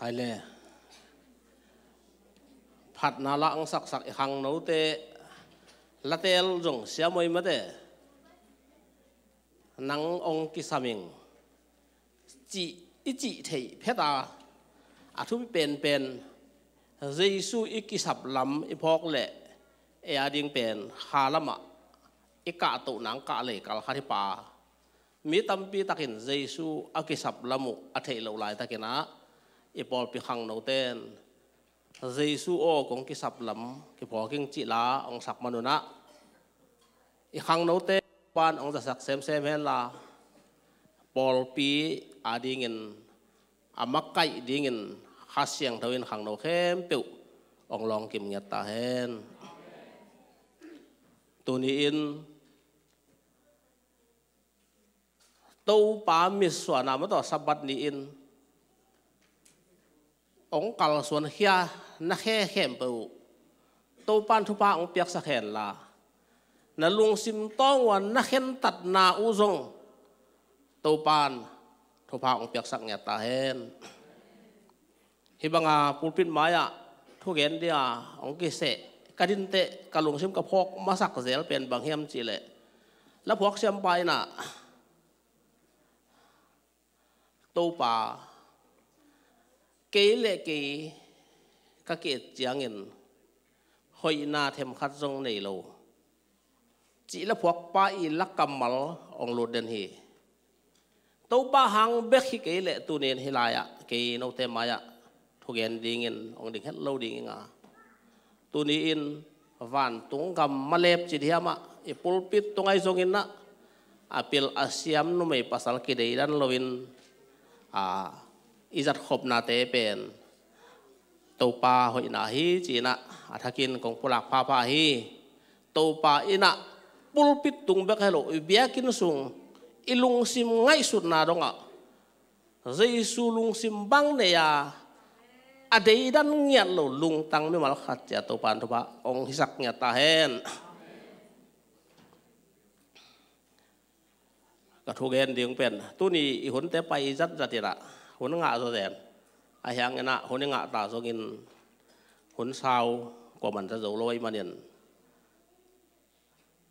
ไอเล่ผัดนาลังสักสักหังนู้เตละเตลจงเสียมวยมาเตนังองกิสามิงจีอิจิเทเพตาอาทุเป็นเป็นเยซูอิกิสับลำอิพอกเละเออาดิงเป็นฮาลมะอิกะตุนังกะเลกะลคาริปา มีตัมปีตักินเยซูอิกิสับลำุอเทลลไลตักินาอีบอลไปขังโนเตนเจสูโอของกิสับลำกิพอกิงจิลาองศักมนุนะอีขังโนเตปานองจะสักเซมเซมเฮลาบอลปีอาดิเงินอามักไกดิเงินฮัสเซียงทวินขังโนเข้มเปิวองลองกิมเงียตาเฮนตัวนี้อินตู้ปามิสวนามาต่อสบัดนี้อินองกัลส่วนเฮียนักแค่เข้มเปวตัวปันทุปาองเปียกสะเขนละนลุงซิมต้องวันนักเห็นตัดนาอุซงตัวปันทุปาองเปียกสักเงียตาเห็นฮิบังอาปูปินไม้อะทุกเห็นเดียองกิเสกดินเตะกะลุงซิมกระพกมาสักเสลเป็นบางเฮียมจีเลแล้วพวกเสียมไปน่ะตัวปา cái lệ kỳ các kỳ giang in hội na thêm khát rong này lâu chỉ là phục ba y lắc cầm mal ông lột đen hi tàu ba hàng bếp khi cái lệ tu nền hi lại ạ kỳ nô thêm mai ạ thu gen đi in ông đình hết lâu đi ngà tu ni in van tung cầm malep chỉ thiam ạ i pulpit tung ai zong in na apil à, asiam nu mei pasal kidei dan lowin a à, izat khop na te pen to pa hoi na hi china athakin kong pulak pa pa hi to pa ina pulpit tung bek hello ibiakin sung ilung sim ngai sut na donga zai sulung sim bang ne ya adei dan lo lung tang me mal khat ya to pan to ba ong hisak nya ta hen ka thu gen ding pen tu ni i hun te pai zat zatira hôn ngạ rồi đèn à hẹn cái nạ hôn ngạ tả rồi in hôn sao của mình sẽ dấu lôi mà liền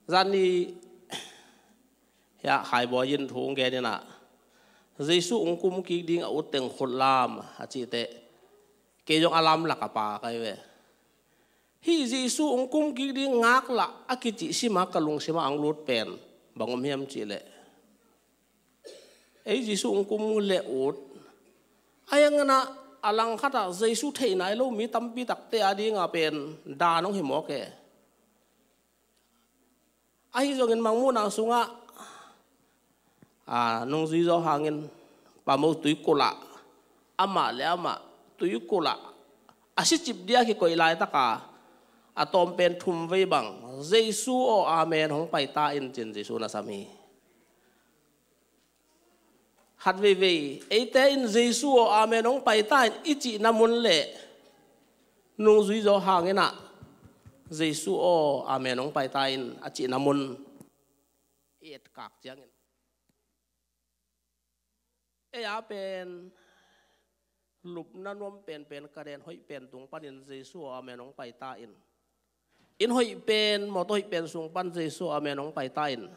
gian đi ya khai bỏ yên thú nghe đi nạ su ông cũng kí đi ngậu tiếng hôn lam à chị tệ kê dòng làm là cả bà cái về hi Giê-su ông cũng kí đi ngác là à kí chị xí si mà kalung xí mà ang lột pen bằng ông hiểm chị lệ ấy su ông cũng lệ ốt ayang na alang khata jaisu thei nai lo mi tâm tampi takte adi ngà pen da nong hi ok, ke ai zo ngin mangmu na sunga à nong zui zo hangin pa mo tui kola ama le ama tui kola asi chip dia ki koi lai taka atom pen thum vei bang jaisu o amen hong pai ta in chin jaisu na sami Hát về về, ấy thế in jesu o amen ong pai ta ichi namun le nung zui zo hangena jesu o amen ông pai ta in achi namun et ít chang in à ấy a pen lúc na nom pen pen cái đèn hoi pen tung panin jesu o amen ông pai ta in in hoi pen mo to hoi sung pan jesu amen ông pai ta in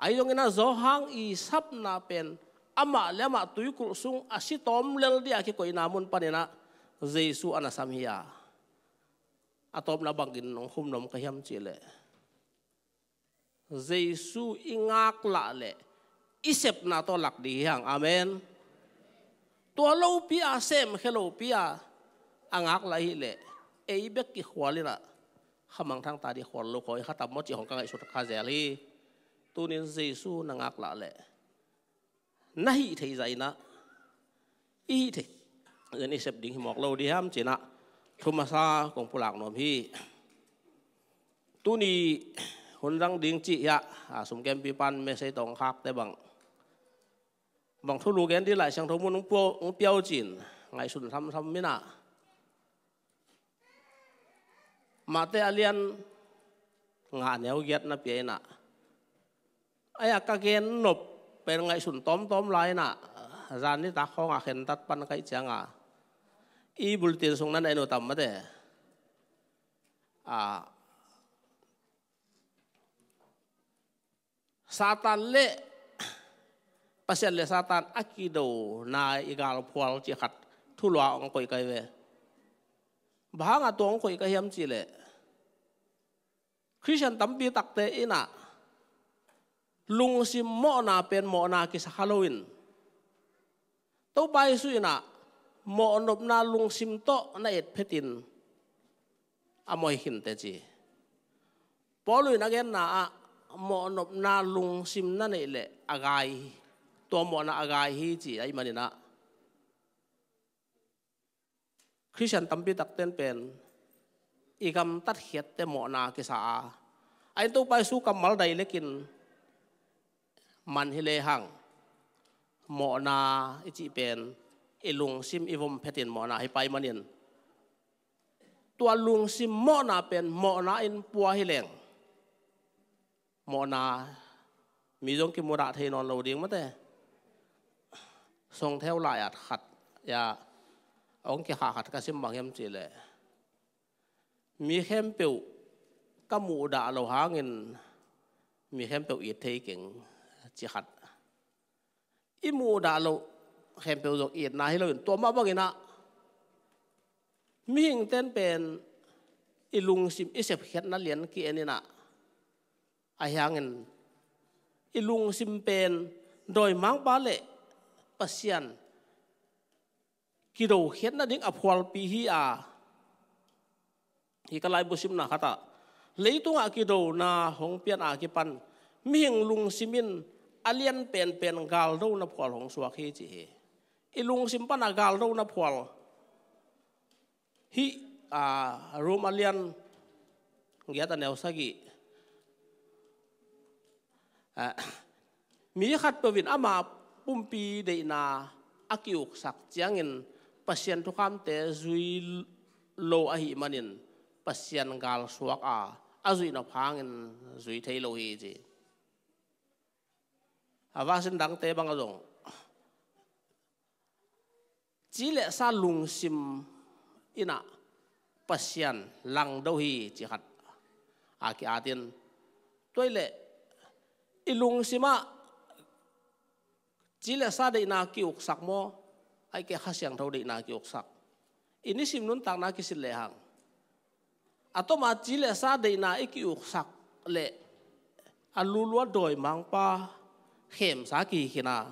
ayong ina zohang i sap na pen ama lema tui kul sung asi tom lel dia ki koi namun panena jesu ana sam hiya atom na bangin nong hum nom ka hiam chile jesu ingak la le isep na to lak di hang amen tua lo pia sem hello pia angak la hi le ei bek ki khwalira hamang thang ta di khwal lo khoi khatam mo chi hong ka ngai su ta kha zel hi ตูนิซีซูนังอักละเละนฮีทีใจนะอีทีอันนี่เสพดิ่งหมอกเราดีฮัมเจนะทุมาซาของพลักนมพี่ตูนีหุนรังดิ่งจียะสมแกมปีปันเมสัยตองคักแต่บังบังทุลูกแกนที่ไหลช่างทมุนงปงเปียวจินไงสุดทำทำไม่น่ะมาเตอเลียนงานแนวเกียรตินะเปียนะ่ะไอ้กเกนนบเป็นไงสุนทอมทอมไล่น่ะรานนี้ตาคองอ่ะเห็นตัดปันไก่เจงอ่ะอีบุลตินสงนั้นไอ้หนตัมมาเดะอ่าซาตานเล่ะพัศเลซาตานอคิโดูนายอีกาลพวลจิขัดทุลวาองค์คุยกันเวบ้างอตัวองคุยกันเฮมจิเล่คริสเตียนตั้มบีตักเตอีน่ะ lung si mo na pen mo na ki sa Halloween. To bay su ina mo nop na lung sim to na et petin amoy hin te chi. Polu na gen na a mo nop na lung sim na ne le agai to mo na agai hi chi ai mani na. Christian tampi tak ten pen igam tat hiet te mo na ki a. Ai to bay su kamal dai lekin มันฮิเลหังหมอนาอิจิเป็นเอลุงซิมอีวมเพตินหมอนาให้ไปมันเนตัวลุงซิมหมอนาเป็นหมอนาอินปัวฮิเลงหมอนามีจงกิมุระเทนอนเราเดียงมั้งแต่ทรงเทวลายอัดขัดยาองค์กิหาขัดกซิมบางยมจีเลยมีเข้มเปียวกมูดาเราหาเงิน มีเข้มเปียวอีเทเก่งจิขัดอิมูดาโลเข็เปียวจกเอียดนา้เราอยู่ตัวมาบ้างนะมิหิงเต้นเป็นอิลุงสิมอิเสพเข็ดนัาเลียนกี่นี่นะอายังเงินอิลุงสิมเป็นโดยมังบาเล่ปัสยนกิโดเข็ดนั่นยิ่งอภวลปีฮีอาฮีกลายบุสิมนะคตาเลยตัวกิโดนาหงเปียนอากิปันมิหิงลุงสิมินอเลียนเปลี่ยนเปลี่ยนกาลรูนพอลของสวกีจีอีลุงสิมปนากาลรูนพอลฮีอ่ารูมาเลียนเกียรติเนวสกีมีขัดประวินอามาปุ่มปีเดนาอากิวสักจียงินปัสยันทุกคำเตจุยโลอหิมันินปัสยันกาลสวกอาอาจุยนพังอินจุยเทโลฮีจี À xin đăng te bằng azong chỉ lệ sa lùng sim ina pasian lang đâu hi chỉ hạt à cái à tiền tôi lệ ilung sima chỉ lệ sa đây na kiu sắc mo ai cái hát sang thâu đây na kiu sắc ini sim nun tang na kisil lệ hàng atau à, mà chỉ lệ sa đây na kiu sắc lệ alulua à, đòi mang pa khem sa ki na,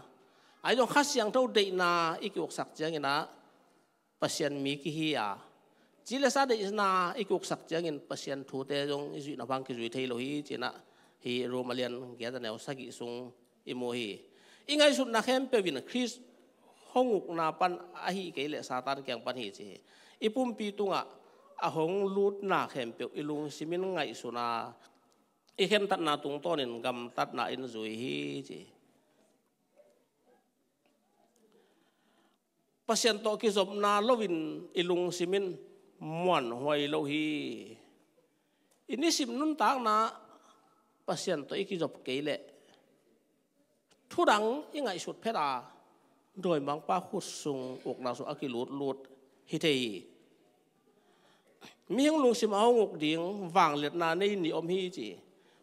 ai trong khách yang tho de na ikuk sak chang ina pasien mi ki hi ya à. chỉ là sao đấy na ít cuộc sạc chẳng in patient thu tế trong duy na bang cái duy thấy lo hi chỉ na hi Romalian kia ta neo sạc sung imo hi in ngay sụt na khem pe vin Chris hong ngục na pan a hi cái lệ satan kiang pan hi chỉ ipum pi tung à, a hong lut na khem pe ilung simin ngay na อีเข้มตัดนาตุงต้นนกำตัดนาอินจุยฮีจีปัสยันโตกิจบนาลวินอิลุงซิมินมวนหวยโลฮีอินิสิมนุนตากนาปัสยันโตอิกิจบเกลเลทุรังยังไงสุดเพดาโดยบางป้าขุดสุงอกนาสุอากิลูดลูดฮิเทีมีหงลุงสิมเอางกดิ่งวางเลียดนาในนิอมฮีจี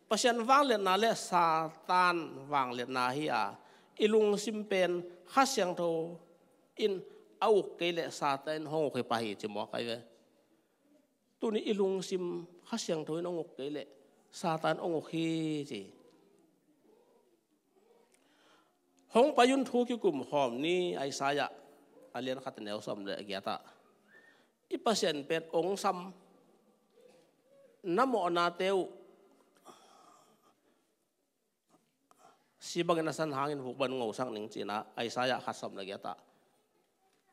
ปัจจันวางเลนาเลซาตานวางเลนาเฮียอิลุงซิมเป็นฮัาเสียงโทอินเอาเกลซาตานห้องเคยไปจิมอกไกเวตัวนี้อิลุงซิมฮัาเสียงโทน้องเกลซาตานองคีจีห้องปยุนทุกิกุมหอมนี้ไอสายะอาเลียนขัดแนวสมเลยเกียตาอีปอร์เซ็นเป็นองค์ซ้ำน้ำมอนาเตว Si sibag na san hangin hukban ngô sang ning china ai saya khasam la ta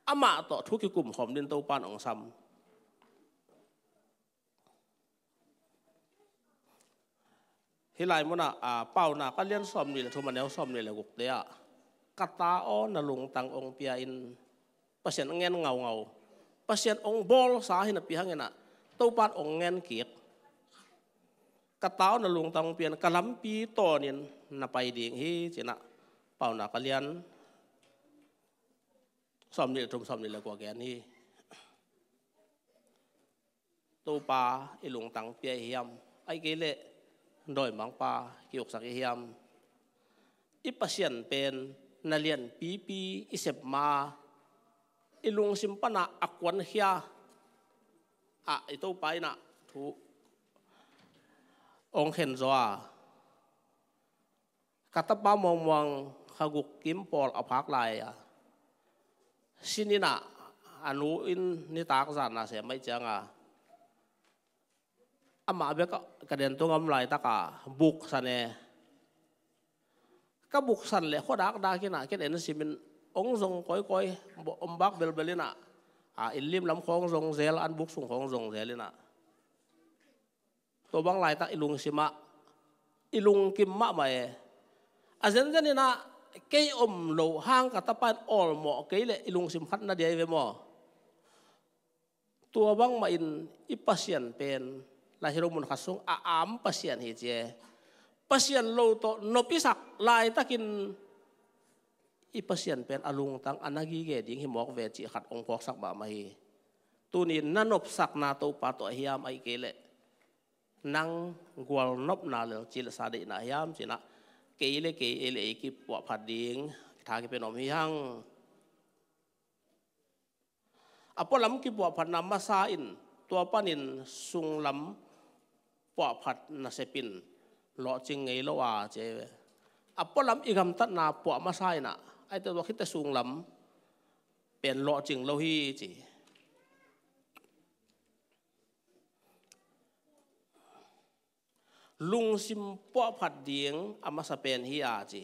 ama to thuki kum hom din to pan ong sam hilai mona a pau na ka lian som ni la thuma neo som ni la guk te a kata o na lung tang ong pia in pasien ngen ngau ngau pasien ong bol sa hina pi na, to pan ong ngen kiek kata o na lung tang pian kalam pi to nin นับไปดิงงฮีจีนะเป่าหนักเลียนสอมนี่ตรงสอมนี่แล้วกว่าแกนี่ตูปลาไอหลงตังเปียเฮียมไอเกเลโดยมังปลาเกี่ยวกับเฮียมอีปัสเซียนเป็นนาเลียนปีปีอิเซบมาไอหลงสิมปนาอควันเฮียอ่ะไอตูปลาไอนักถูองเห็นจ้า kata pa mong mong khaguk kim pol apak lai à sinina anu in ni tak zan na se mai changa ama be ka kaden tu ngam lai taka buk sane ka buk san le khodak da kina ken en simin ong zong koi koi om bak bel belina à in lim lam khong zong zel an buk sung khong zong zelina to bang lai ta ilung sima ilung kim ma mai à zen zen na cây om lo hang ka tapan all mo ke lệ ilung sim khat na dia ve mo tua băng ma in ipasian pen la hiro khát sung a à, am pasian hết che pasian lâu to no pisak lai takin ipasian pen à, alung tang anagi à, ge ding hi mok ve chi khat ong khok sak ba mai tu ni nanop sak na to pa to hiam ai ke le nang gwal nop na le chi la sa de na hiam chi na เกยเลเกยเอเลกิปวผัดดิงทางกิเป็นอมฮิยังอปลัมกิปวผัดนำมาซาอิน ตัวปนินสุงลำปวผัดนาเซปินหล่อจิงไงละว่าเจวอปลัมอีกคำตัดนาปวมาซาอินะไอตัวคิดแต่สุงลำเป็นหล่อจิงเลาฮีจีลุงซิมป้อผัดเดียงอามาสเปนฮีอาจี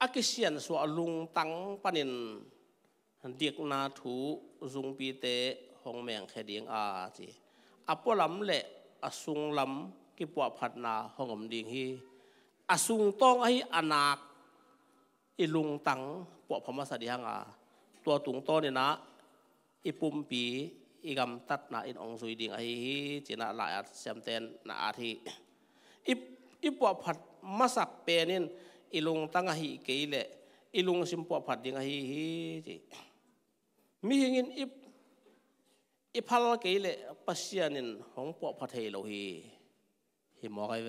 อากิเซียนสวลุงตังปนินเดีกนาถูซุงปีเตหงแมงแคเดียงอาจีอปอลำเละอสุงลำกิปวผัดนาหงอมดิงฮีอสุงต้องไอ้อนาคอีลุงตังปวพมสดีหังอา ตัวตุงโตเนี่ยนะอีปุ่มปี อีกำตัดนาอินองซุยดิงไอฮีจีนาหลายอดเซมเตนนาอาทีอีปวผัดมาสักเปนินอีลุงตั้งหิเกเลอีลุงสิมปวผัดยังหิหิจิมีหินอีปอีพัลเกเลปัสยานินของปวผัดเฮโลฮีหิมอไกเว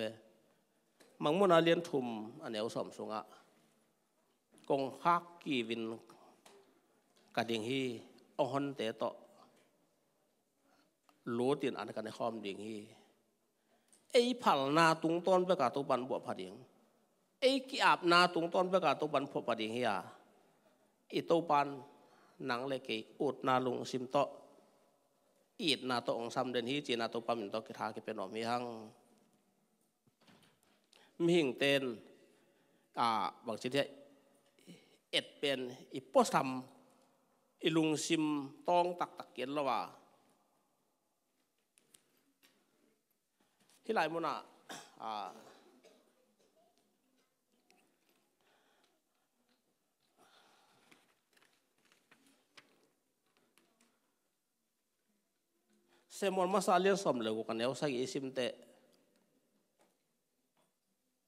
มังมุนาเลียนทุมอันเอวสมสุงะกงฮักกีวินกะดิ่งฮีอ่อนเตโตรู้ตินอันกันในคอมดิ่งฮีไอ้ผัลนาตุงต้นประกาศตุบันบวผดิงไอ้กีอาบนาตุงต้นประกาศตุบันพบผดิงเฮียอีโตปันหนังเลกีอุดนาลุงซิมโตอีดนาโตองซัมเดนฮีจีนาโตป้มินโตกิทากิเป็นอมีหังมีหิงเตนอ่าบางชิทธิเอ็ดเป็นอีโปสทำอีลุงซิมตองตักตักเกียนละว่า hilai muna a semon masa alian som lego kan yau sagi isim te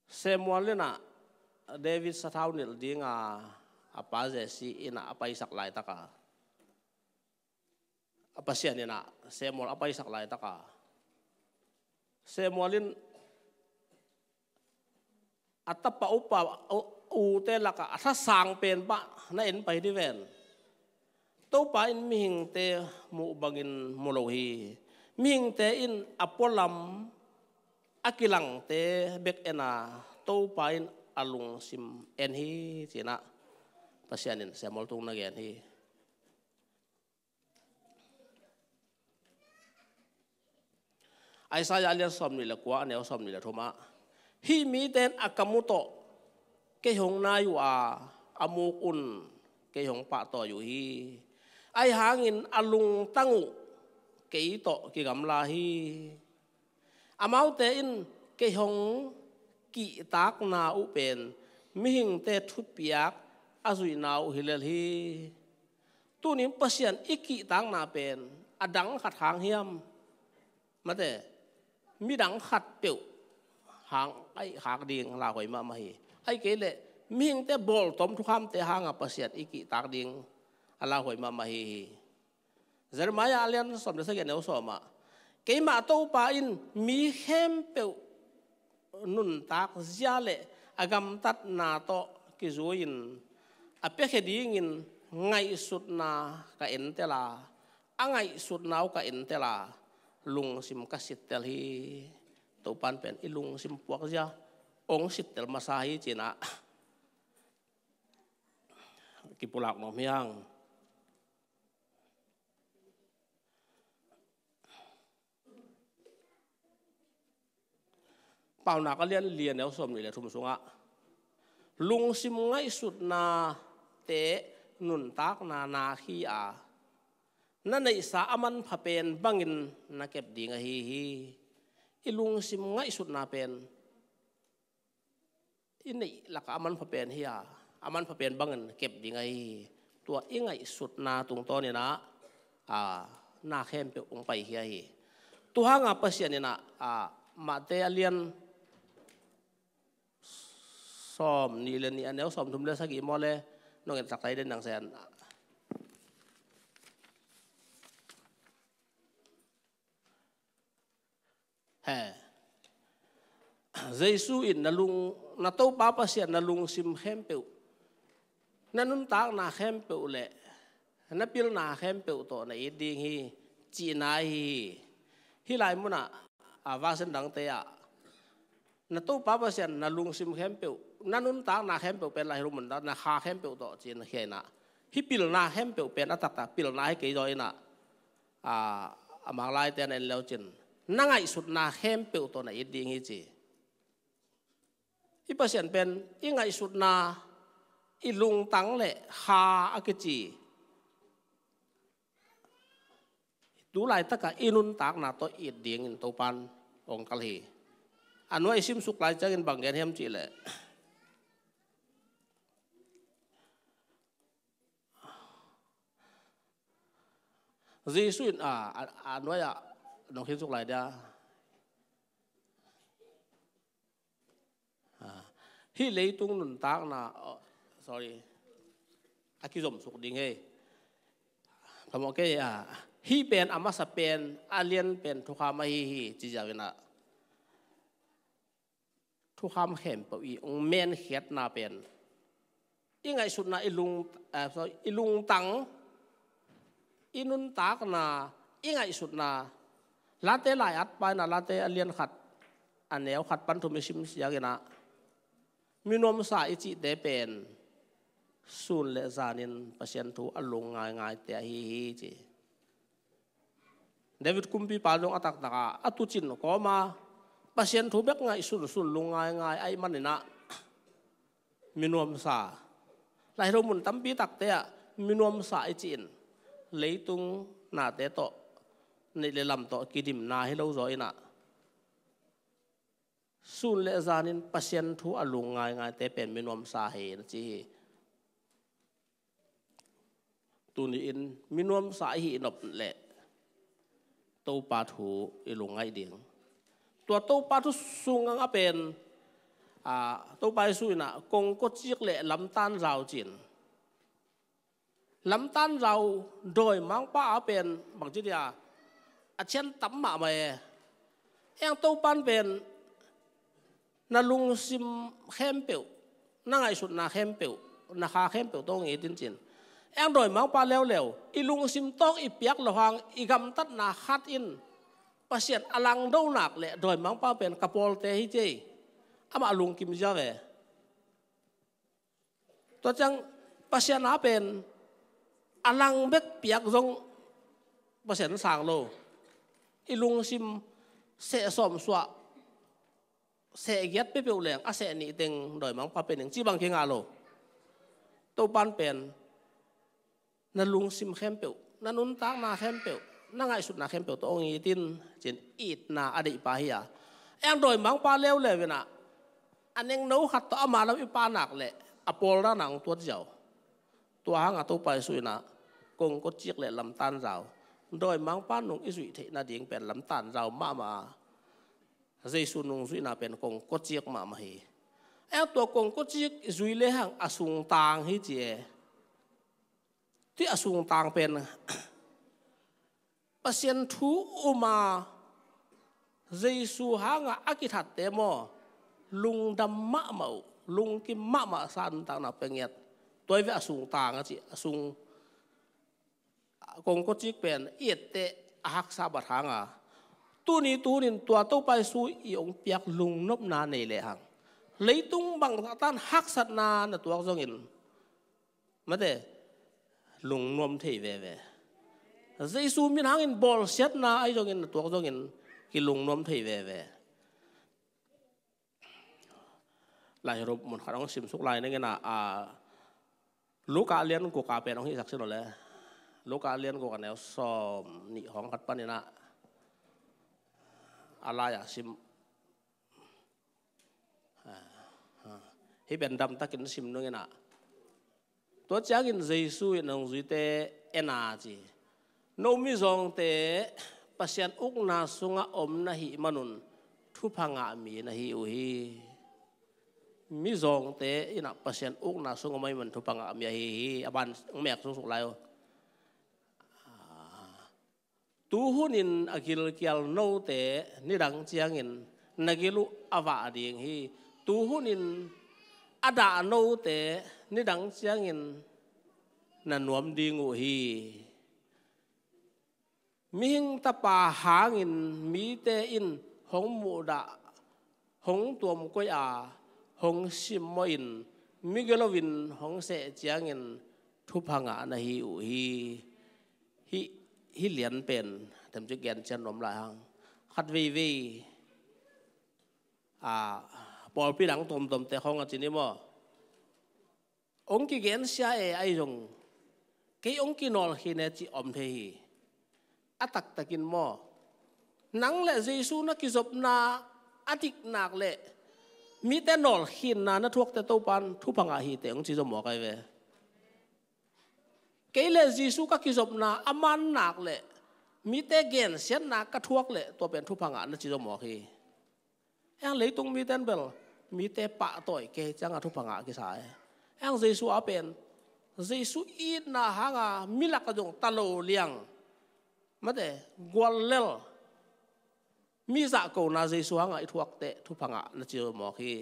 semon lena David sataunil dinga apa aja si ina apa isak lai taka apa sih ina semon apa isak lai taka semualin atta pa upa u te laka asa sang pen pa na in pa di ven to pa in mihing te mu bagin molohi mihing te in apolam akilang te bek ena to pa in alung sim enhi sina pasyanin semol tung nagen hi ไอ้สายาเลียสมนี่ละกว่าแนวสมนี่ละทมาฮีมีเตนอักมุโตเกยงนาอยู่อาอามูกุนเกยงปะต่ออยู่ฮีไอ้หางินอลุงตั้งเกยโตเกยกำลาฮีอามาเตอินเกยงกิตากนาอุเป็นมิหิงเตทุปียกอาสุยนาวฮิเลลฮีตัวนี้เปอร์เซียนอิกิตางนาเป็นอดังขัดทางเฮียมมาแต่ mi đẳng khát biểu hàng ai hàng điên là hồi mà mày ai cái lệ miếng tế bol tóm thu kham tế hàng à ít iki tạc điên à là hồi mà mày Jeremiah alien som de segen eu soma cái mà tàu pa in mi hem biểu nun tak zia lệ agam tat na to ki zuin ape khe ding in ngay sut na ka entela angai sut nau ka entela lung sim kasit tel hi topan pen ilung sim puak ja ong sit tel masahi cina kipulak nom yang pau na ka lian lian som ni le thum sunga lung sim ngai sut na te nun tak na na khi a นั่นในสาอมันพะเป็นบังอินนักเก็บดีงฮีฮีอิลุงสิมง่ายสุดนาเป็นอินในหลักอามันพะเป็นเฮียอามันพะเป็นบังอินเก็บดีงฮีตัวอิงไงสุดนาตรงตอนนี่นะอ่าหน้าเข้มไปองไปเฮียฮีตัวหางาเปเสียนี่นะอ่ามาเตเลียนซอมนี่เลยนี่อันเดียวซอมทุ่มเลสักกีมอเลยน้องเอินสักใจเดินดังแสนเอเจสุอินนั่งลงนั่งโต๊ะป้าเสียนั่งลงซิมเข้มเปรูนั่นนุ่นตากนั่งเข้มเปรูเละนั่นพิลนั่งเข้มเปรูตัวนอ้ดีฮีจีนายฮีฮีไลมุนะอาวาสันดังเตียนั่งโต๊ะป้าเสียนั่งลงซิมเข้มเปรูนั่นนุ่นตากนั่งเข้มเปรูเป็นไรรู้มั้งนั่นฮาเข้มเปรูตัวจีนเฮน่ะฮีพิลนั่งเข้มเปรูเป็นอัตตาพิลนาให้กี่ร้ยน่ะอ่ามาไล่เตียนเอ็นเลวจิน na ngai sut na hem pe to na iding chi i pasian pen i ngai sut na i lung tang le ha akichi tu lai taka inun tak na to i ding in to pan ong kal hi anwa isim suk lai changin banggen hem chi le Giêsu à à nói à เราคิดสุขไรเด้อี่เลี้ยตุ้งนุนตากนะ s อ r r y อากิจมสุกดิงเฮ่ผมโอเคอ่ะเฮเป็นอามาสเป็นอาเลียนเป็นทุกขามาฮีฮีจีจาวินะ ทุกขามเข็มปวีองเมนเขียดนาเป็นยังไงสุดนะอีลุงอ่อีลุงตังอีนุนตากนะยังไงสุดนะลาเตหลายอัดไปนะลาเตอเลียนขัดอันแนวขัดปันทุมิชิมสยากินะมีนมสาอิจิเตเป็นสูนเลซานินปัะชันทูอลงง่ายง่ายเตะฮีฮีจีเดวิดคุมพีปาลงอัตักตะาอัตุจินก็มาปัะชันทูเบกง่ายสูนสูนลงง่ายง่ายไอ้มันนี่นะมีนมสาหลายรามุนตั้มปีตักเตะมีนมสาอิจินเลยตุงน้าเตะโตในเลลำต่อกิดิมนาให้เราจอยนะสูนเลจานินปัสยันทุอลุงง่ายง่ายแต่เป็นมินวมสาเหตุจีตุนี้อินมินวมสาเหตุนบเละตูปาทูอีลุงง่ายเดียงตัวตูปาทุสูงก็เป็นอ่าตูไปสูนะกงก็จิกเละลำตันราวจินลำตันเราโดยมังป้าเป็นบางทีเดีย a à, chen tam ma mai yang to pan ven na lung sim khem peu na ngai sut na khem peu na kha khem peu to ngi tin chin em rồi mang pa leo leo i lung sim tok i piak lo hang i gam tat na khat in pasien alang à đâu nak le rồi mang pa pen kapol te hi chei ama à lung kim ja ve to chang pasien a pen alang bek piak zong pasien sang lo ilung sim se som swa se giat pe pe uleng a se ni teng doi mang pa pe ning chi bang ke nga lo to pan pen na lung sim khem pe na nun tak na khem pe na ngai sut na khem pe to ong i tin chen it na adi pa hi em doi mang pa leo le vena aneng no khat to ama lo i pa nak le apol ra nang tuat jao tua hang a to pai suina kong ko chiek le lam tan jao đôi mang pan nung isui thế na điện ding pen tàn rào rau ma ma su nung duy na bèn cùng cốt chiếc mà mà hi em tua cùng cốt chiếc duy lê hàng sung tang hi chị tuy à asung tang pen pasien thu uma Giêsu hang a akithat te mo lung đâm ma mau lung kim ma ma san tang na penget tôi với sung tang a chị sung กงก็จิกเป็นเอียดเตะหักซาบัดหางอ่ะตัวนี้ตัวนี้ตัวโตไปสู้อีองเปียกลุงนบนาในเลยหังเลยตุ้งบังตันหักสัตนานตัวก็จงอินมาเตลุงนวมเทเวเวเจสูมินหางอินบอลเสียนาไอจงอินตัวก็จงอินกิลุงนวมเทเวเวลายรูปมันขัดองสิมสุกลายนั่นไงนะอ่าลูกกาเลี้ยนกูกาเป็นองค์ที่ศักดิ์สิทธิ์เลยลูกาเรียนกูกันแล้วสอบนี่ของขัดปันนี่นะอะไรอะซิมฮิเป็นดำตะกินซิมนึงนะตัวเจ้ากินเจสุยนงจุยเตเอนาจีโนมิซองเตปัสยันอุกนาสุงะอมนะฮิมนุนทุพังอามีนะฮิอุฮีมิซองเตอินะปัสยันอุกนาสุงะไม่มันทุพังอามีฮิอาบันแมกสุสุไลโอ tu hunin agil kial no te ni dang chiangin nagilu awa ding hi tu in ada no te ni dang in, na nuam di ngu hi mi hing ta pa hangin mi te in hong mu da hong tuom koi a hong sim mo in mi gelovin hong se chiangin thu phanga na hi u hi hi ฮิเลียนเป็นทำจุเกียนเชนลมลายหังคัดวีวีอ่าปอลพี่หลังตมตมแต่ของอาจินี่มอองกิเกนเสียเอไอจงกีองกินอลฮินเอจิอมเทฮีอัตักตะกินมอนังและเยซูนักกิจบนาอธิกนักเละมีแต่นอลฮินนานะทวกแต่ตัวปันทุพังอาฮีแต่องจิจมอกไอเวกเลลจิสุก็กิจบนาอามันหนักเลยมีแต่เกณฑ์เสียนหนักกระทวกเลยตัวเป็นทุพังอันนั่นจิจมอกีแองเลยตรงมีแต่เบลมีแต่ปะต่อยเกจังทุพังอันกิสายแองจิสุอาเป็นจิสุอีนนาหางามิลักกระจงตะโลเลียงมาเดกวนเลลมีสักกนนาจิสุหางอีทวกเตทุพังอันนั่นจิจมอกี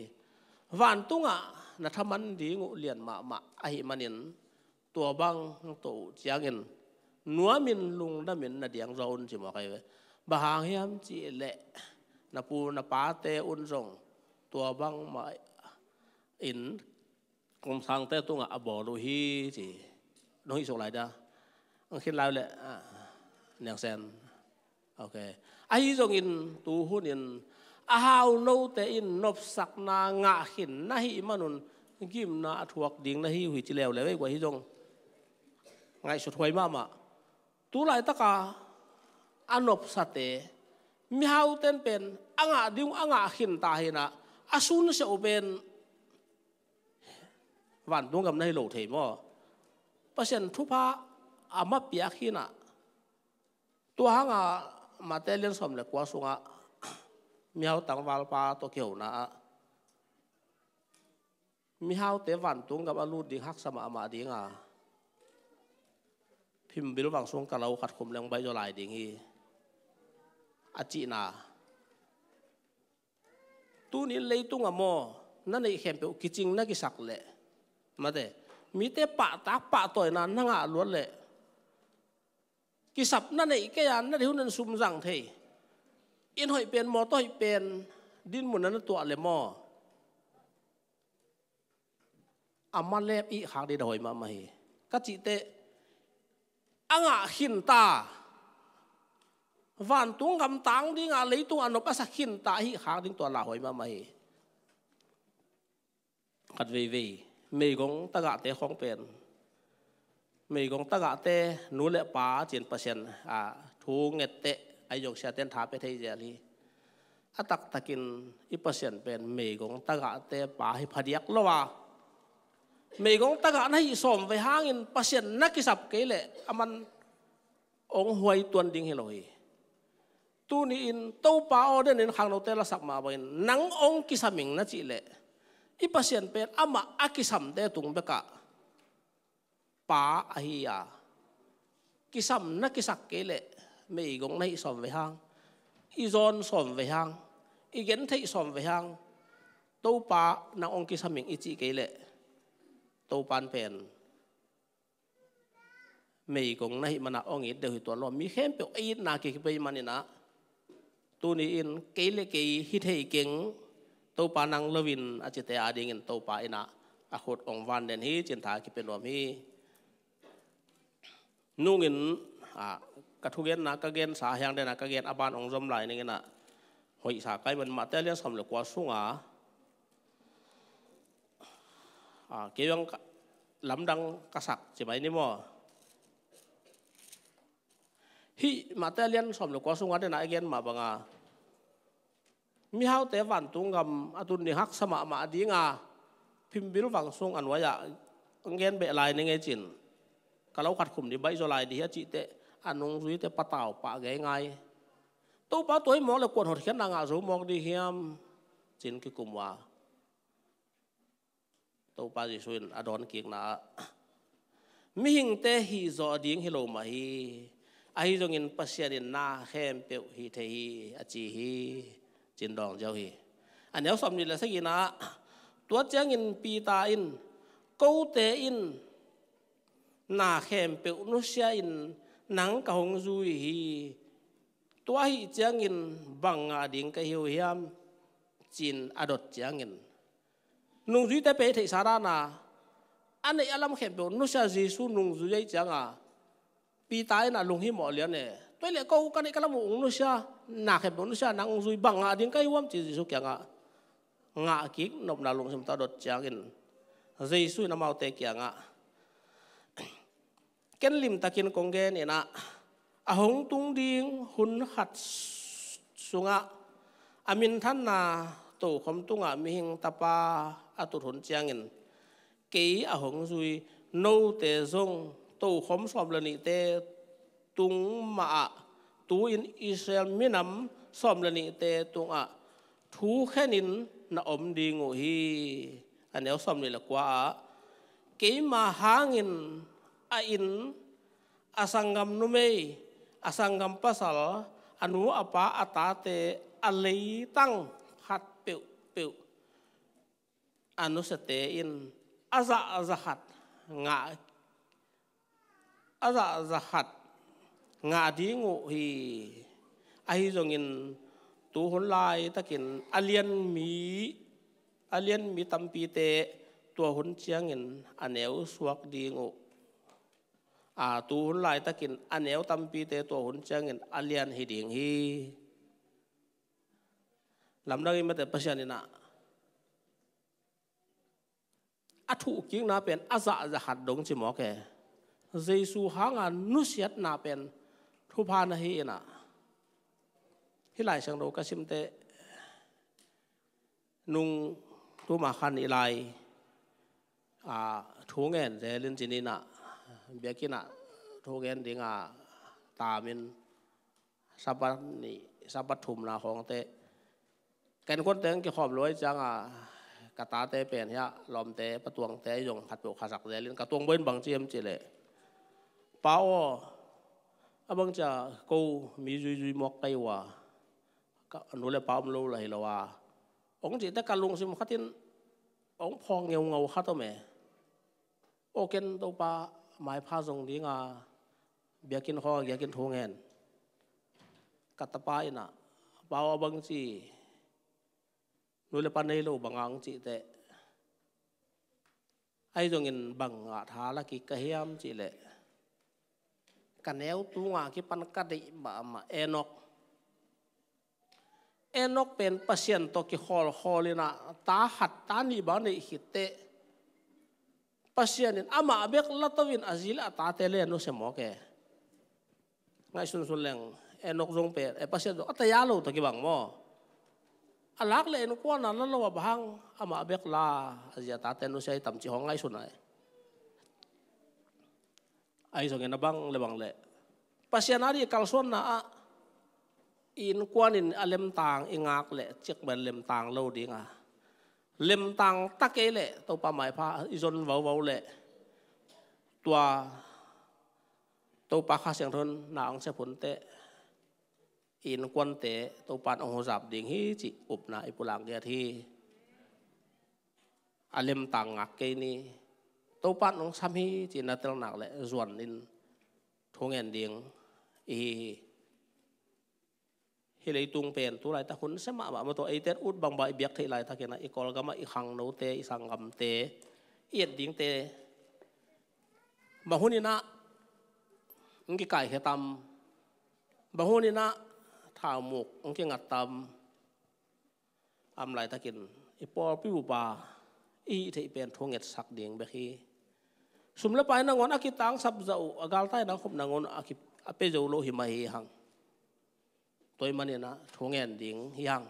วันตุงอ่ะนัทมันดีงูเลียนมามาไอมันยนนตัวบังตัวเจ้าเงินนัวมินลุงนัมินนัดียงรอนใช่ไมใครเว้บางแห่งจีเละนับปูนับป้าเตอุนทรง ตัวบังไม่อินกรมสังเตตุงอ่ะบอรูฮีจีน้องอีสงไรด้าอคิดแล้วแหละอ่เนียงเซนโอเคไอ้จงอินตูหุนอินอาวโนเตอินนบสักนางะขินนะฮิมานุนกิมนาทวกดิงนะฮิหุยจิเลวเลยไม้กว่าฮิจงงสุดหวยมามาตุลายตะกาอนบสัตย์มิฮาวเตนเป็นอ่าดิังอาขหินตาหินะอาซูนเสอเป็นวันดวงกับในโลกเทมอเปอร์เซ็นทุพะอามาเปียขินะตัวหางามาเตลียนสมเลยกว่าสุงะมิฮาวตังวาลปาตัวเกี่ยวนะมิฮาวเตวันตุงกับอลูดดิฮักสมามาดิงาพิมบิลวังสวงกันเราขัดขมแรงใบจลายดิงีอาจินาตู้นี้เลยตุงอโมอนั่นในแคมเปอกิจิงนักกิสักเลยมาเดมีแต่ปะตักปะต่อยนานนั่งอาลวนเลยกิสับนั่นในแกยันนั่นเดี๋่หุ่นซุ่มสังเทอินหอยเป็นมอต่อยเป็นดินมุนนั้นตัวเลยมออมาเล็บอีขากได้ดอยมาไหมกัจิเต anga hin ta van tung gam tang ding a lei tung anop asa hin ta hi hang ding to la hoi ma mai kat ve ve mei gong ta ga te khong pen mei gong ta ga te nu le pa chen pasien à, a thu nge te ai jong sia ten tha pe thei ja li atak takin i pasien pen mei gong ta ga te pa hi phadiak lowa mấy gong ta hạn hay xóm về hang in pasien nắc cái sập cái lệ aman à ông huay tuần đình heloi tu ni in tâu pa o den in hang note la sak ma ba in nang ong ki saming na chi le i pasien pe ama aki sam te tung bê ka pa a hi ya ki sam na ki sak ke le mei gong nai som ve hang i zon som ve hang i gen thei som ve hang tâu pa na ong ki mình ít chi ke le ตปานเป็นไม่กงนหมันอองอินเดือดตัวลอมีเข้มเปียวอินนาเกิไปมันนี่นะตัวนี้อินเกลเกยฮิตเฮกิงตปานังลวินอาจจะแต่อดีงินตปาอินะอาคตองวันเดนฮีจินทากิเป็นรมีนุงินอ่ะกระทุเกนนะกระเกนสาหยงเดนนะกระเกนอบานองจมไหลนี่นะหอยสาไกมันมาแต่เลี้ยงสำหรับกว่าสุงอ่ะ à kế băng lắm đăng cá sạc chỉ bảy ni mò hi mà ta liên xóm được quá sung ngắn đến gen mà bằng à mi hao tế vạn tung ngầm atun ni hắc sama mà đi ngà phim biểu vàng sung ăn vaya dạ. gen bệ lại nên nghe chín kalau khát khum đi bay rồi lại đi hết chị tệ anh à, uống dưới tệ bắt tàu bạ ghé ngay tôi bảo tôi mò là quần hột khiến đang à rồi mong đi hiam chín cái cùng hòa to à, à, pa ji suin adon ki na mi hing te hi zo ding hi lo ma hi a hi jong in pasian in na hem pe hi the hi a chi hi chin dong jau hi an yaw som ni la sagi nà, tua chẳng in pi ta in câu te in na hem pe nu sia in nang ka hong zui hi tua hi chẳng in bang a ding ka hiu hiam chin adot à chẳng in nung duy ta pe thei ra na à, anh ấy alam khem pe nu sa jesu nung duy chẳng à pi tai na lung hi mo liền ne tôi lại câu cái này cái là một ông nó xa nà khem pe nu sa nang duy bằng à tiếng cái wam chỉ su kia à. ngạ ngạ kí nộp na lung sem ta đột changin su na mau te kia ngạ à. ken lim takin kong gen à hùng tung ding hun sung à amin than na tổ khom tung à mi hing tapa a tu thun chiang in ke a hong zui no te zong to khom xóm la ni te tung ma tu in israel minam som la ni te tung a thu khen in na om đi ngo hi an à, eo som ni la kwa ke ma hangin a in asangam nu mei asangam pasal anu apa atate alei tang khat peu peu anu sa te in aza aza hat nga aza aza hat nga di ngụ hi ai dòng in tu hôn lai ta kin alien mi alien mi tam pi te tu hôn chiang in aneu suak di ngụ à tu hôn lai ta kin aneu tam pi te tu hôn chiang in alien hi ding hi làm đâu mà te pasian ina อัฐุกิ้งนาเป็นอาซะจะหัดดงจิหมอแกเยซูหางานุเสียดนาเป็นทุพานาฮีนะที่หลายชังโรกสิมเต นุงตุมาคันอีไลอ่าทูเงินเริญอจินีนะเบียกินะทูเงินดิงาตามินสับปนิีสับปัุมนาของเตกนคนเตงกี่ขอบรวอยจังอ่ะกตาเตเปนยะลอมเตปะตวงเตยงผัดโปขาสักเตลินกะตวงเบิ้นบางเจียมเจิเลปาออะบางจะกูมีจุยจุยมอกไกวะกะนุเลป้ามโลเลยละว่า องจิตะการลงสิมขัดินองพองเงาเงาขัดตัวแม่ โอเคนตัวปาหมายพาทรงดีงาเบียกินข้อเบียกินทงเงินกัตตาปาอนะปาวบางจี nuôi là pan lo bằng ngang chị tệ ai dùng nghìn bằng ngã thá là kí cái em chị lệ cần éo tu ngã cái pan cắt đi bà mà enok enok bên patient to cái hall hall lên à ta hạt ta ni bà này hít tệ patient nên ama bek latavin azila ta tele no se mo ke ngay sun sun lên enok dùng pe e eh, patient to ataya lo to ki bằng mò alak le nu kwa na lo wa bang ama abek la azia ta ten nu sai tam chi hong hongai sunai ai so ngena bang le bang le pasianari kalson na a in kwanin alem tang ingak le chek ban lem tang lo dinga lem tang take le to pa mai pha izon vau vau le tua to pa kha seng thon na ang se phun te อินควนเตตุปันองค์สับดิ่งฮีจิอุปนาอิปุลังเดียทีอาเลมตังอักเกนีตุปันองสามีจินาเตลนักและส่วนนินทงเงนดิ่งอีฮิเลตุงเป็นตุไรตะคุณเสมาบะมาตัวไอเตอุดบังบะเบียกที่ไรทเกนาอีกอลกามาอีหังโนเตอีสังกัมเตเอีดดิ่งเตบางคนนีนะงกิไก่เหตัมบางคนนีนะ thảo mục ông kia ngặt tâm âm lại ta kinh ipo piu ba i thì bên thua nghẹt sạc điện bê khi sum lấp ai nang on akit tang sap zau agal tai nang khop ngon on akip ape zau lo hi mai hang toy mani na thongen ding hiang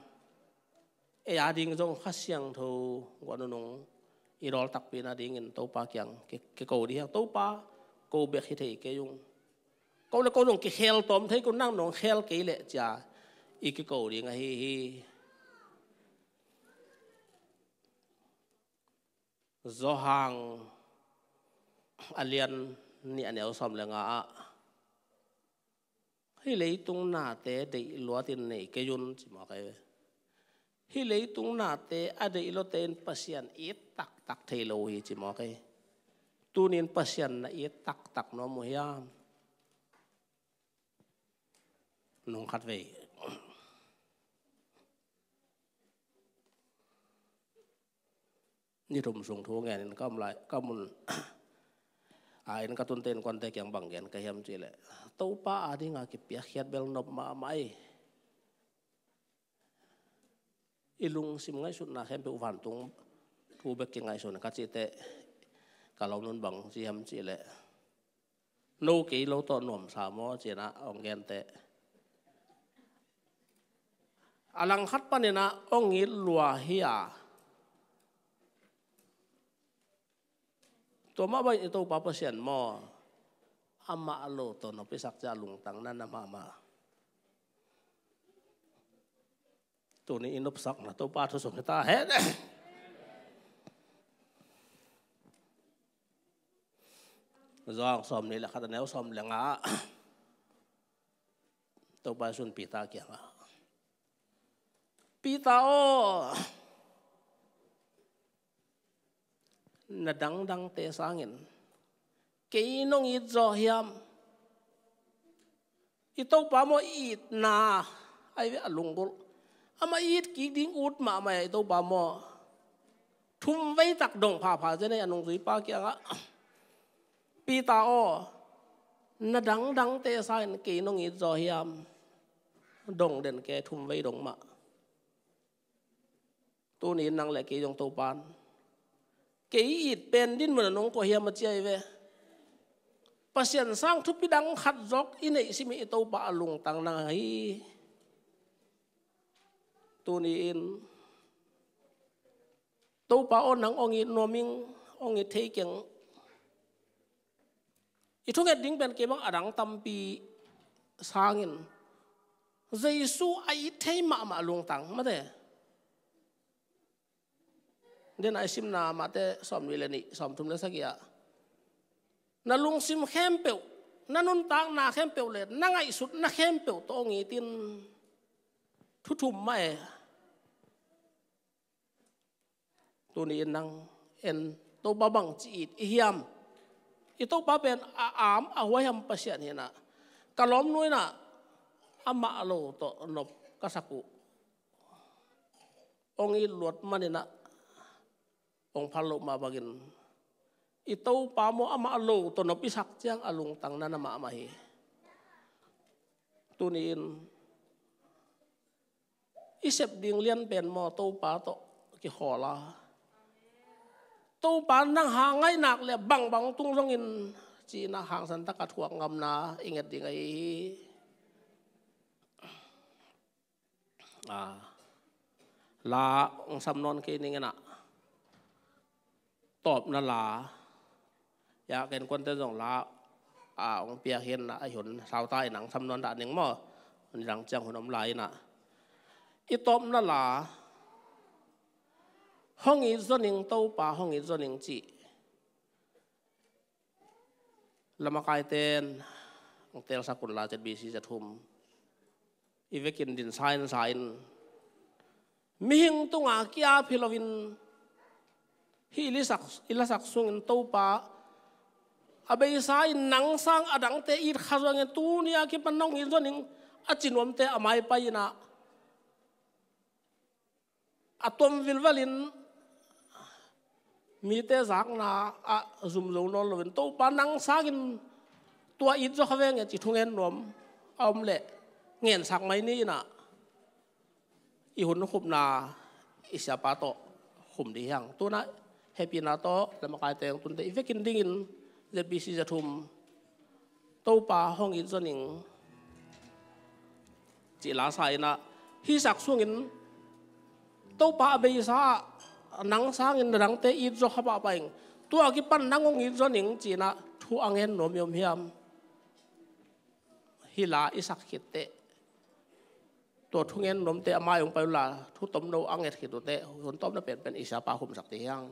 e ya ding jong khasiang tho wanunung irol tak pina ding in to pa kyang ke ke ko di hang pa ko be khi thei ke yung câu là câu nông cái hell tóm thấy con năng nông hell cái lệ chả ý cái câu đi ngay hi hi do hàng alien à ni anh em xóm là ngã hi lấy tung na tế để lúa tiền này cái yun chỉ mà cái hi lấy tung na tế ở đây lo tên pasian ít tắc tắc thầy lâu hi chỉ mà cái tu niên pasian na ít tắc tắc nó mua hiam noen gaat wee. Ni rum sung thu nghe nên cam lại cam mun ai nên katun tên quan tek yang bang gen kahiam chi le. Tau pa adi nga ki pia khiat bel nop ma mai. Ilung sim ngai sun na hem pe uvan tung thu bek ki ngai sun ka chi te kalau nun bang siam chi le. Nô kỹ lô tọa nuồm xà mô chỉ na ông ghen tệ. อลังคัดปันนะองค์ลัวเฮียตัวมาบันตัวปาปเสียนมออามาอโลตัวนพิสักจาลุงตังนั่นนะมามาตัวนี้อินทสักนะตัวปาทุสงตาเฮ็ดจองสอมนี่แหละคัดแนวสอมแหลงอ่ะตัวปาสุนปีตาเกี่ยงอ่ะ pitao oh. na dang dang te sangin ke nong i zo hiam i to pa mo i na ai ve alung bol ama i ki ding ut ma ma i to pa mo thum vai tak dong pa pha je ne anung zui pa kia ga pi ta o oh. na dang dang te sangin ke nong i zo hiam dong den ke thum vai dong ma tu ni nang le ki jong to pan ke it pen din mun nong ko hiam chai ve pasien sang thu pidang khat jok inei simi to pa lung tang na hi tu ni in to pa on nang ong i noming ong i thei kyang i thu ding pen ke bang arang tam pi sangin jaisu ai thei ma ma lung tang ma เดินไอซิมนามาเตะสมวิเลนิสมทุมเลสกี้อะนลุงซิมเข้มเปียวนันนุนตางนาเข้มเปียวเลยนังไอสุดนักเข้มเปียวตองีตินทุทุมไม่ตัวนี้นังเอ็นตัวบับังจีดอิียมอีตัวป้าเป็นอาอัมอาว้ยมปสะชาชนนะกะล้อมนู้ยนะอามาโลตโนบกัสักุองีหลวดมันนี่นะ ong phalo ma bagin itaw pa mo ama alo to no pisak tiyang alung tang na na maamahi tuniin isep ding lian pen mo to pa to ki hola to pa nang hangay nak le bang bang tung rongin chi na hang san ta ka thuak ngam na ingat dingai à la ông xăm non kia nên nghe nào อบนาลา อยากเห็นคนเต้นสองลาอ่าองเปียเห็นนะไอหนสาวใต้หนังทำนอนด่านหนึ่งหม้อหลังจ้งหุ่นอมไหลน่ะอีตอบนาลาห้องอีส่วนหนึ่งเต้าป่าห้องอีส่วนหนึ่งจีละมากายเตนองเตลสักุลลาจะดบีซีจะดทุมอีเวกินดินไซน์ไซน์มิหิงตุงอาเกียพิลวิน hi li sak ila sak sung in to pa abe sai nang sang adang te i khazang tu ni a ki panong in zoning a chinom te amai pa ina atom vilvalin mi te zak na a zum zo no lo to pa nang sang in tua ít cho khave nghe chỉ thung en nom om le nghe sắc mai ni na i hun khup na i sa pa to khum đi hang tu na เฮปีนาโตแล้วมกายเตีงตุนเตอีเฟกินดิงินเลบีซีจะทุมโตปาหงอินสนิงจีลาไซนะฮิสักซุงินโตปาเบยซานังซางินรังเตอีจอบะปังตัวกิปันนังองอินสนิงจีนะทูอังเงินโนมยมเฮีมฮิลาอิสักคิดเตตัวทุเงินนมเตะมาองไปละทุตมโนอังเงินขีดตัวเตะคนต้มน่ะเป็นเป็นอิสาปาหุ่มสักเตียง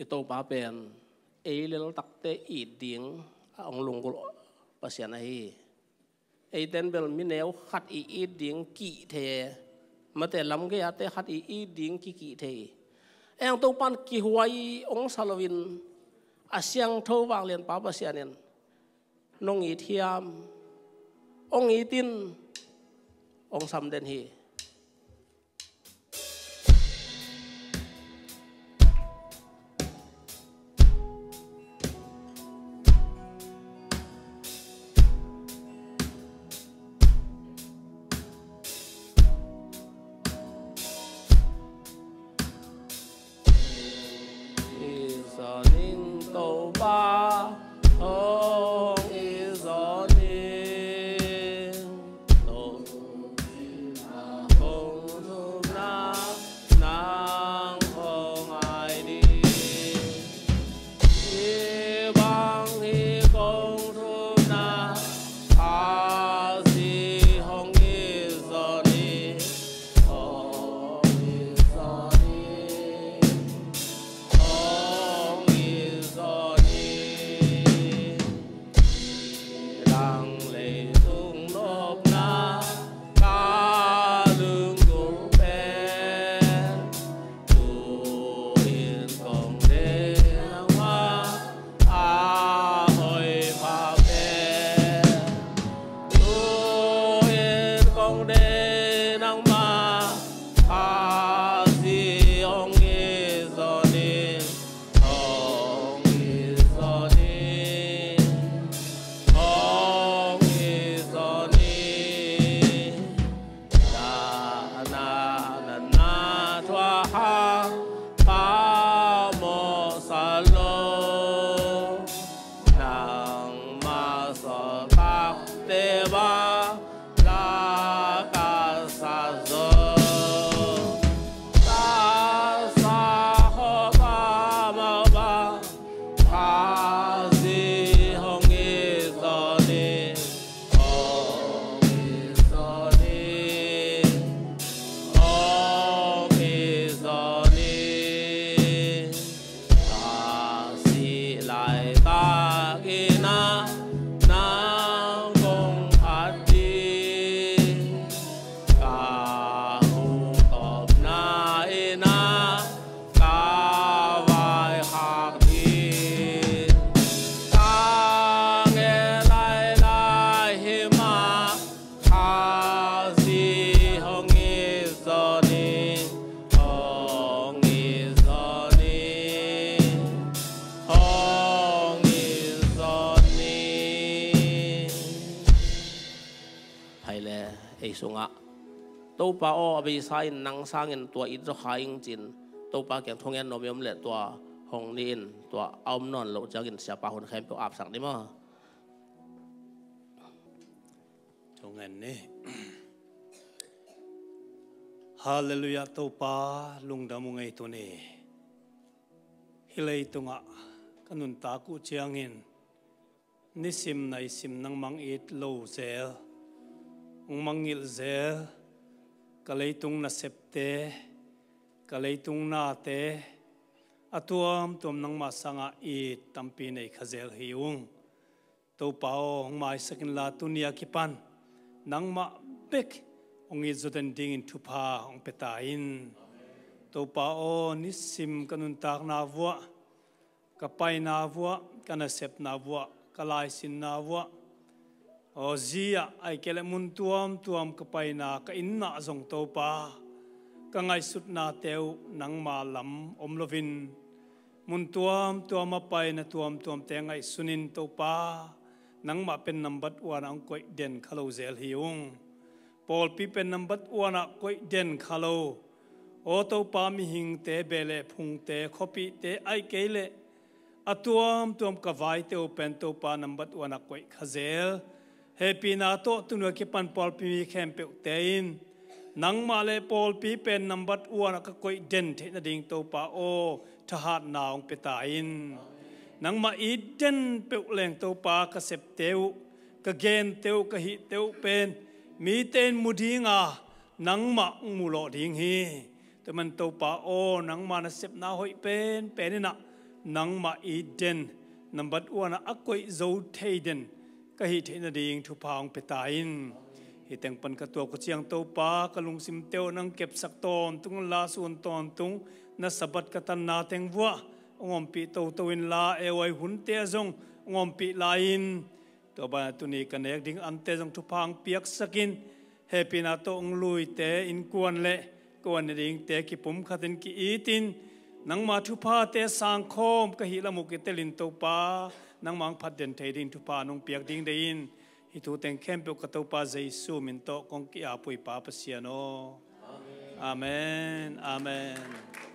ito pa pen e lil takte i ding ang à, lungkul pasyan ahi e ten bel mineu khat i i ding ki the mà te lam ge ate khat i i ding ki ki the ang to pan ki huai ong salovin asyang à, tho wang len pa pasyanen nong i thiam ong i tin ong sam den hi ha. pa o abi sai nang sang in tua it zo khaing chin to pa kyang thong en nom yom le tua hong ni in tua om non lo chang in sia pa hun khem pe ap sang ni ma thong en ne hallelujah to pa lung da mu ngai to ne hilai tunga kanun ta ku chiang in nisim nai sim nang mang it lo zel mang zel kalaitung na septe, kaleitung na te, atuam tuam nang masanga i tampi na ikazel hiung. Tupao ang maisakin lato niya kipan, nang mabek ang izodan dingin tupa ang petain. Tupao nisim kanuntak na vua, kapay na vua, kanasep na vua, kalaisin na vua, o zia ai kele mun tuam tuam ka pai na ka in na zong to pa ka ngai sut na teu nang ma lam om lovin mun tuam tuam a pai na tuam tuam te ngai sunin to pa nang ma pen number 1 ang koi den khalo zel hiung pol pi pen number 1 a koi den khalo o to pa mi hing te bele phung te khopi te ai kele atuam tuam ka vai te open to pa number 1 a koi khazel เฮปีนาโตตุนวกิปันปอลปีมีแคมเปอเตอินนังมาเลปอลปีเป็นนัมบัดอวนก็กอยเดนเทนดิงโตปาโอทหารนาวเปตาอินนังมาอีเดนเปอแหลงโตปากเสพเตวกเกนเตวกหิเตวเป็นมีเตนมุดีงานังมางูโลดิงฮีแต่มันโตปาโอนังมานเสพนาหอยเป็นเป็นนะนังมาอีเดนนัมบัดอวนัก็กอยโจเทเดนก็ฮิตเห็นดีงทุพองไปตายินฮิตแต่งปันกระตัวกเชียงโตปากระลุงซิมเตียวนังเก็บสักตอนตุงลาส่วนตอนตุงนัสบัดกตันนาแตงวัวงอมปีโตโตวินลาเอวัยหุนเตยจงงอมปีลายินตัวบ้านตุนีกันเอกดิ้งอันเตจงทุพองเปียกสกินเฮปินาโตงลุยเตะอินกวนเละกวนดิ้งเตะกิปุ่มขัดินกิอีตินนังมาทุพาเตะสางคมกะฮิละมุกิเตลินโตปา nang maang padentay din tupanong piyak ding dayin. Ituteng kempo kataw pa sa isu minto kung kiapoy papasya no. Amen. Amen. Amen.